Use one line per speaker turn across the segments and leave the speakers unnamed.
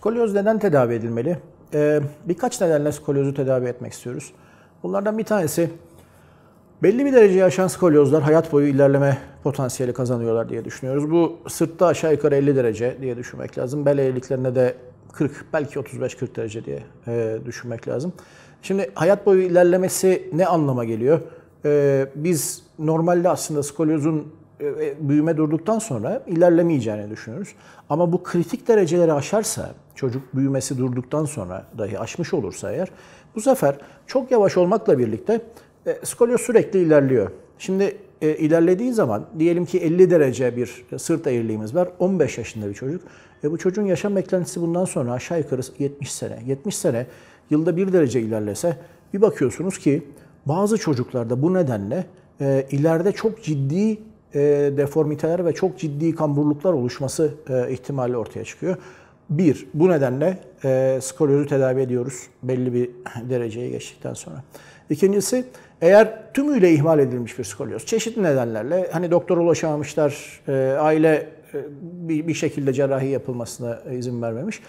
Skolyoz neden tedavi edilmeli? Ee, birkaç nedenle skolyozu tedavi etmek istiyoruz. Bunlardan bir tanesi belli bir dereceye aşan skolyozlar hayat boyu ilerleme potansiyeli kazanıyorlar diye düşünüyoruz. Bu sırtta aşağı yukarı 50 derece diye düşünmek lazım. Bel eğriliklerine de 40 belki 35-40 derece diye e, düşünmek lazım. Şimdi hayat boyu ilerlemesi ne anlama geliyor? E, biz normalde aslında skolyozun e, e, büyüme durduktan sonra ilerlemeyeceğini düşünüyoruz. Ama bu kritik dereceleri aşarsa çocuk büyümesi durduktan sonra dahi aşmış olursa eğer bu sefer çok yavaş olmakla birlikte e, skolyoz sürekli ilerliyor. Şimdi e, ilerlediği zaman diyelim ki 50 derece bir sırt eğriliğimiz var. 15 yaşında bir çocuk. E, bu çocuğun yaşam beklentisi bundan sonra aşağı yukarı 70 sene. 70 sene yılda 1 derece ilerlese bir bakıyorsunuz ki bazı çocuklarda bu nedenle e, ileride çok ciddi e, deformiteler ve çok ciddi kamburluklar oluşması e, ihtimali ortaya çıkıyor. Bir, bu nedenle e, sklerozu tedavi ediyoruz belli bir dereceye geçtikten sonra. İkincisi, eğer tümüyle ihmal edilmiş bir skolyoz, çeşitli nedenlerle, hani doktor ulaşamamışlar, e, aile e, bir, bir şekilde cerrahi yapılmasına e, izin vermemiş.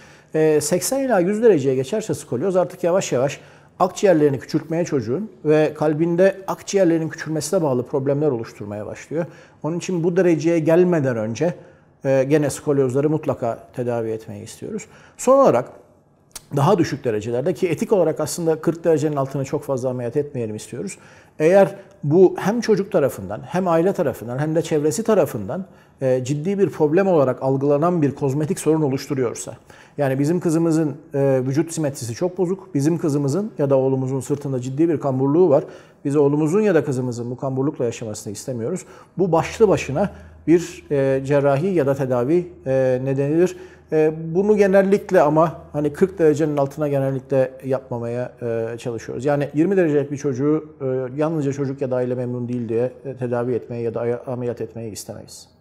80 e, ila 100 dereceye geçerse skolyoz artık yavaş yavaş akciğerlerini küçültmeye çocuğun ve kalbinde akciğerlerin küçülmesine bağlı problemler oluşturmaya başlıyor. Onun için bu dereceye gelmeden önce ee, gene skolyozları mutlaka tedavi etmeyi istiyoruz. Son olarak daha düşük derecelerde ki etik olarak aslında 40 derecenin altına çok fazla ameliyat etmeyelim istiyoruz. Eğer bu hem çocuk tarafından hem aile tarafından hem de çevresi tarafından e, ciddi bir problem olarak algılanan bir kozmetik sorun oluşturuyorsa yani bizim kızımızın e, vücut simetrisi çok bozuk, bizim kızımızın ya da oğlumuzun sırtında ciddi bir kamburluğu var. Biz oğlumuzun ya da kızımızın bu kamburlukla yaşamasını istemiyoruz. Bu başlı başına bir e, cerrahi ya da tedavi e, nedenidir ee, bunu genellikle ama hani 40 derecenin altına genellikle yapmamaya e, çalışıyoruz. Yani 20 derecelik bir çocuğu e, yalnızca çocuk ya da aile memnun değil diye e, tedavi etmeye ya da ameliyat etmeye istemeyiz.